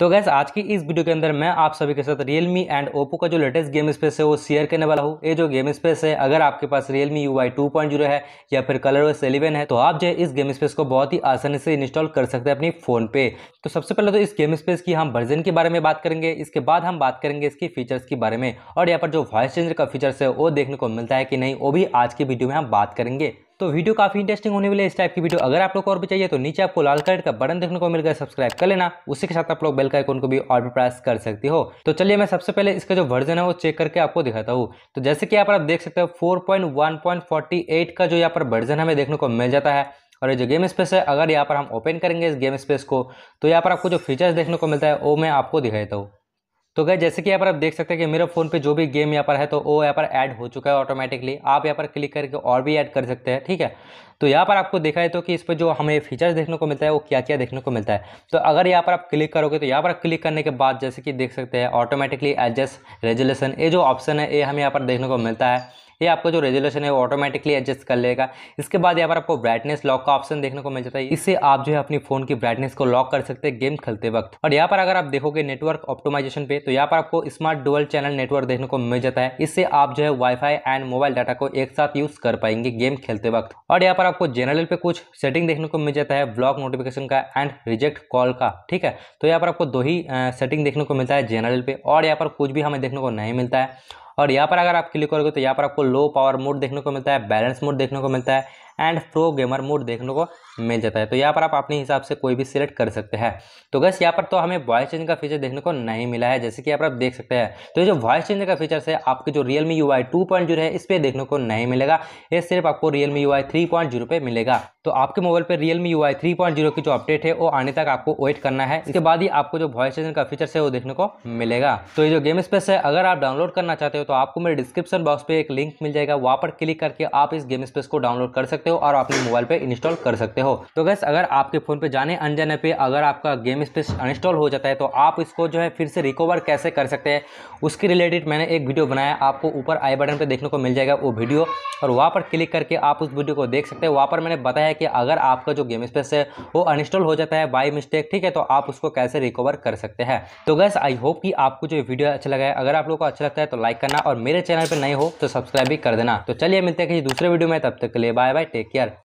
तो गैस आज की इस वीडियो के अंदर मैं आप सभी के साथ मी एंड ओप्पो का जो लेटेस्ट गेम स्पेस है वो शेयर करने वाला हूँ ये जो गेम स्पेस है अगर आपके पास Realme U I two point zero है या फिर कलर ओएस एलेवन है तो आप जो है इस गेम स्पेस को बहुत ही आसानी से इंस्टॉल कर सकते हैं अपनी फ़ोन पे तो सबसे पहले तो इस गेम स्पेस की हम वर्जन के बारे में बात करेंगे इसके बाद हम बात करेंगे इसकी फीचर्स के बारे में और यहाँ पर जो वॉइस चेंजर का फीचर्स है वो देखने को मिलता है कि नहीं वो भी आज की वीडियो में हम बात करेंगे तो वीडियो काफ़ी इंटरेस्टिंग होने वाले इस टाइप की वीडियो अगर आप लोग को और भी चाहिए तो नीचे आपको लाल कलर का बटन देखने को मिल गया सब्सक्राइब कर लेना उसी के साथ आप लोग बेल का आइकन को भी और भी प्रेस कर सकती हो तो चलिए मैं सबसे पहले इसका जो वर्जन है वो चेक करके आपको दिखाता हूँ तो जैसे कि यहाँ पर आप देख सकते हो फोर का जो यहाँ पर वर्जन हमें देखने को मिल जाता है और ये जो गेम स्पेस है अगर यहाँ पर हम ओपन करेंगे इस गेम स्पेस को तो यहाँ पर आपको जो फीचर्स देखने को मिलता है वो मैं आपको दिखाता हूँ तो गए जैसे कि यहाँ पर आप देख सकते हैं कि मेरे फ़ोन पे जो भी गेम यहाँ पर है तो वो यहाँ पर ऐड हो चुका है ऑटोमेटिकली आप यहाँ पर क्लिक करके और भी ऐड कर सकते हैं ठीक है तो यहाँ पर आपको देखा है तो कि इस पर जो हमें फीचर्स देखने को मिलता है वो क्या क्या देखने को मिलता है तो अगर यहाँ पर आप क्लिक करोगे तो यहाँ पर क्लिक करने के बाद जैसे कि देख सकते हैं ऑटोमेटिकली एडजस्ट रेजुलेशन ये जो ऑप्शन है ये हमें यहाँ पर देखने को मिलता है ये आपका जो रेजोल्यूशन है वो ऑटोमेटिकली एडजस्ट कर लेगा इसके बाद यहाँ पर आपको ब्राइटनेस लॉक का ऑप्शन देखने को मिल जाता है इससे आप जो है अपनी फोन की ब्राइटनेस को लॉक कर सकते हैं गेम खेलते वक्त और यहाँ पर अगर आप देखोगे नेटवर्क ऑप्टोमाइजेशन पे तो यहाँ पर आपको स्मार्ट डुअल चैनल नेटवर्क देखने को मिल जाता है इससे आप जो है वाईफाई एंड मोबाइल डाटा को एक साथ यूज कर पाएंगे गेम खेलते वक्त और यहाँ पर आपको जनरल पे कुछ सेटिंग देखने को मिल जाता है ब्लॉक नोटिफिकेशन का एंड रिजेक्ट कॉल का ठीक है तो यहाँ पर आपको दो ही सेटिंग देखने को मिलता है जनरल पे और यहाँ पर कुछ भी हमें देखने को नहीं मिलता है और यहाँ पर अगर आप क्लिक करोगे तो यहाँ पर आपको लो पावर मोड देखने को मिलता है बैलेंस मोड देखने को मिलता है एंड प्रो गेमर मोड देखने को मिल जाता है तो यहाँ पर आप अपने हिसाब से कोई भी सिलेक्ट कर सकते हैं तो गैस यहाँ पर तो हमें वॉइस चेंज का फीचर देखने को नहीं मिला है जैसे कि यहाँ पर आप देख सकते हैं तो ये जो वॉइस चेंज का फीचर्स है आपके जो Realme U I two point zero है इस पर देखने को नहीं मिलेगा ये सिर्फ आपको Realme U I three point zero पे मिलेगा तो आपके मोबाइल पर Realme U I three point zero की जो अपडेट है वो आने तक आपको वेट करना है इसके बाद ही आपको जो वॉइस चेंज का फीचर है वो देखने को मिलेगा तो ये जो गेम स्पेस है अगर आप डाउनलोड करना चाहते हो तो आपको मेरे डिस्क्रिप्शन बॉक्स पर एक लिंक मिल जाएगा वहाँ पर क्लिक करके आप इस गेम स्पेस को डाउनलोड कर सकते सकते हो और अपने मोबाइल पे इंस्टॉल कर सकते हो तो गैस अगर आपके फ़ोन पे जाने अनजाने पे अगर आपका गेम स्पेस अनस्टॉल हो जाता है तो आप इसको जो है फिर से रिकवर कैसे कर सकते हैं उसके रिलेटेड मैंने एक वीडियो बनाया आपको ऊपर आई बटन पर देखने को मिल जाएगा वो वीडियो और वहाँ पर क्लिक करके आप उस वीडियो को देख सकते हैं वहाँ पर मैंने बताया कि अगर आपका जो गेम स्पेस है वो अनइंस्टॉल हो जाता है बाय मिस्टेक ठीक है तो आप उसको कैसे रिकवर कर सकते हैं तो गैस आई होप कि आपको जो वीडियो अच्छा लगा है अगर आप लोग को अच्छा लगता है तो लाइक करना और मेरे चैनल पर नए हो तो सब्सक्राइब भी कर देना तो चलिए मिलते हैं किसी दूसरे वीडियो में तब तक के लिए बाय बाय टेक केयर